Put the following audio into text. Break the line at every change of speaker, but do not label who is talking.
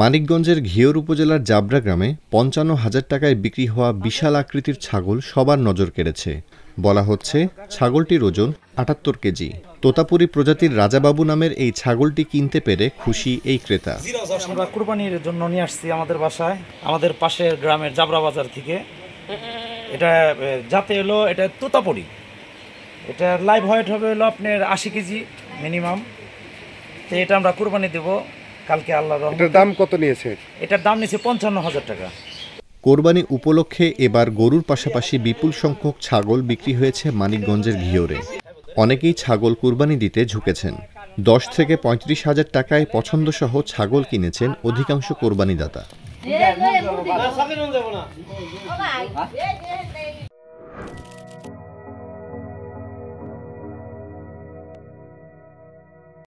মানিকগঞ্জের ঘিওর উপজেলার জাবরা গ্রামে পঞ্চান্ন হাজার টাকায় বিক্রি হওয়া বিশাল আকৃতির ছাগল সবার নজর কেড়েছে বলা হচ্ছে ছাগলটির ওজন আটাত্তর কেজি তোতাপুরি প্রজাতির রাজাবাবু নামের এই ছাগলটি কিনতে পেরে খুশি এই ক্রেতা
আমরা কুরবানির জন্য নিয়ে আসছি আমাদের বাসায় আমাদের পাশের গ্রামের জাবরা বাজার থেকে এটা যাতে এলো এটা তোতাপুরি এটার লাইভ ওয়েট হবে হলো আপনার আশি কেজি মিনিমাম তো এটা আমরা কুরবানি দেব কালকে আল্লাহ এটার দাম কত নিয়েছে এটার দাম নিয়েছে পঞ্চান্ন হাজার টাকা
কোরবানি উপলক্ষে এবার গরুর পাশাপাশি বিপুল সংখ্যক ছাগল বিক্রি হয়েছে মানিকগঞ্জের ঘিওরে অনেকেই ছাগল কুরবানি দিতে ঝুঁকেছেন দশ থেকে পঁয়ত্রিশ হাজার টাকায় পছন্দসহ ছাগল কিনেছেন অধিকাংশ
কোরবানিদাতা